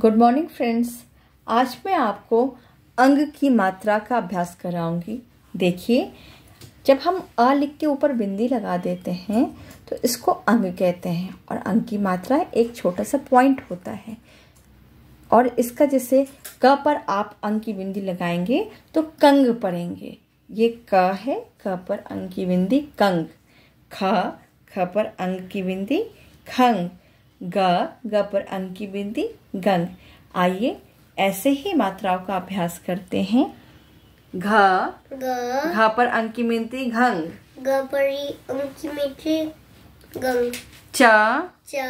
good morning friends आज मैं आपको अंग की मात्रा का अभ्यास कराऊंगी देखिए जब हम अ लिख के ऊपर बिंदी लगा देते हैं तो इसको अंग कहते हैं और अंग की मात्रा एक छोटा सा पॉइंट होता है और इसका जैसे क पर आप अंग की बिंदी लगाएंगे तो कंग पड़ेंगे ये क है क पर अंग की बिंदी कंग ख ख पर अंग की बिंदी खंग ग ग पर अंक की बिंदी गंग आइए ऐसे ही मात्राओं का अभ्यास करते हैं घ घ पर अंक की बिंदी घंग ग पर अंक की बिंदी गंग च च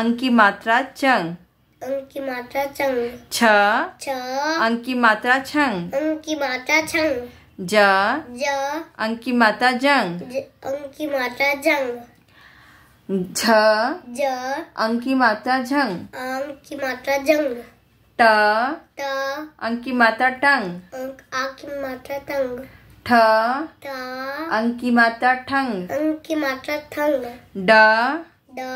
अंक की मात्रा चंग अंक की मात्रा चंग छ छ अंक की मात्रा छंग अंक की मात्रा छंग ज ज अंग की मात्रा जंग अंक की मात्रा जंग झ ज अंग की मात्रा झंग अंग की मात्रा जंग ट ट अंग की मात्रा टंग अंग आ की मात्रा तंग ठ ठ अंग की मात्रा ठंग अंग की मात्रा ठंग ड ड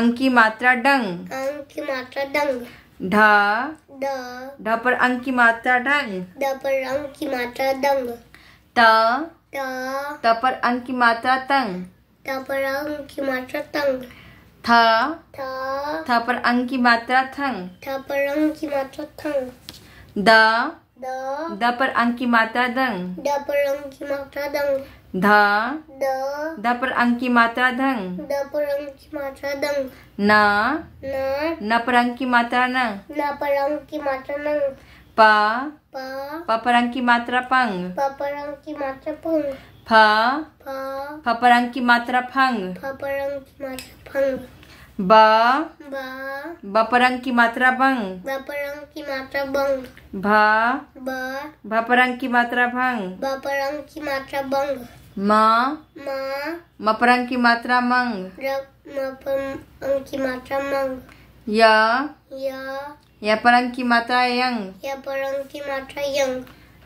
अंग की मात्रा डंग अंग की मात्रा डंग ढ ढ पर अंग की मात्रा ढंग ढ पर अंग की मात्रा दंग त त पर अंग की मात्रा तंग पर अंग की मात्रा तंग था था था पर अंग की मात्रा थंग था पर अंग की मात्रा थंग द द पर अंग की मात्रा दंग द पर अंग की मात्रा दंग ध द पर अंग की मात्रा धंग द पर अंग की मात्रा दंग न न पर अंग की मात्रा न न पर अंग की मात्रा नंग प प पर अंग की मात्रा पंग प पर अंग की मात्रा पंग pa pa parang ki matra phang pa parang ki matra phang ba ba ba parang ki matra bang ba parang ki matra bang bha ba bha parang ki matra bhang ba parang ki matra bang ma ma ma parang ki matra mang ra ma parang ki matra mang ya ya ya parang ki matra yang ya parang ki matra yang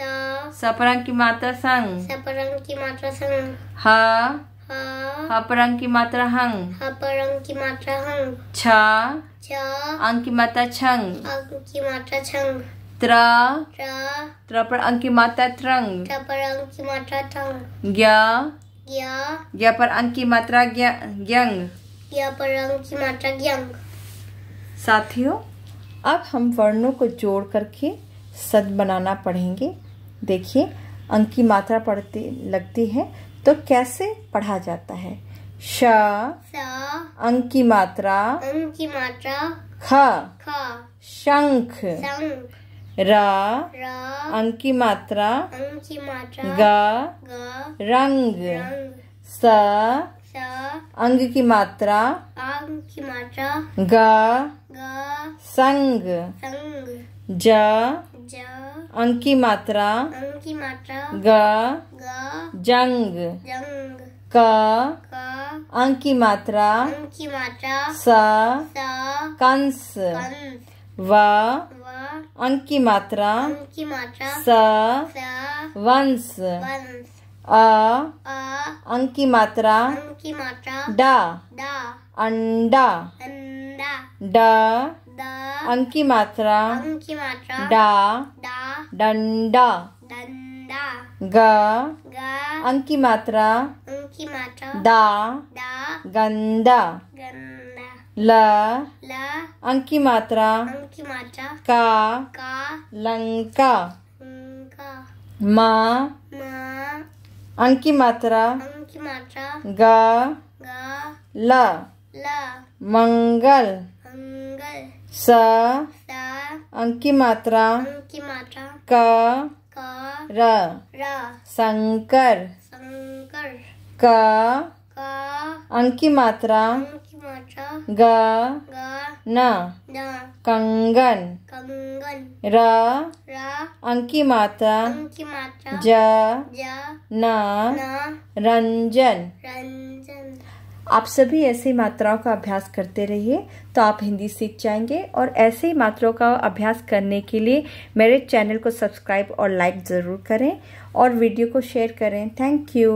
सपरंग की मात्रा संग सपरंग की मात्रा संग ह हपरंग की मात्रा हंग हपरंग की मात्रा हंग छ अंक की मात्रा छंग अंक की मात्रा छंग त्र त्र पर अंक की मात्रा त्रंग त्र पर अंग की मात्रा त्रंग ज्ञा ज्ञा पर अंक की मात्रा ग्यंग ज्ञा पर अंक की मात्रा ज्ञंग साथियों अब हम वर्णों को जोड़ करके सद बनाना पढ़ेंगे देखिए अंक की मात्रा पढ़ती लगती है तो कैसे पढ़ा जाता है श अंक की मात्रा अंक की मात्रा ख ख शंख र अंक की मात्रा अंक की मात्रा ग, रंग, स अंग की मात्रा अंग की मात्रा ग, ग संग संग ज उनकी मात्रा उनकी मात्रा ग, जंग जंग क, क अंक की मात्रा अंक की मात्रा स, कंस, व अंक की मात्रा अंक की मात्रा स, स वंश अ अंक की मात्रा अंक की मात्रा ड अंडा अंडा ड अंक की मात्रा अंक की मात्रा डा डंडा डंडा ग ग अंक मात्रा अंकी मात्रा दा दा गंदा गंदा ल ल अंकी मात्रा अंकी मात्रा का का लंका लंका मा मा अंकी मात्रा अंकी मात्रा ग ग ल ल मंगल मंगल स स अंकी मात्रा अंकी मात्रा क र संकर संकर क अंकी मात्रा ग न कंगन कंगन र अंकी मात्रा ज न रंजन रंजन आप सभी ऐसी मात्राओं का अभ्यास करते रहिए तो आप हिंदी सीख जाएंगे और ऐसे ही मात्राओं का अभ्यास करने के लिए मेरे चैनल को सब्सक्राइब और लाइक ज़रूर करें और वीडियो को शेयर करें थैंक यू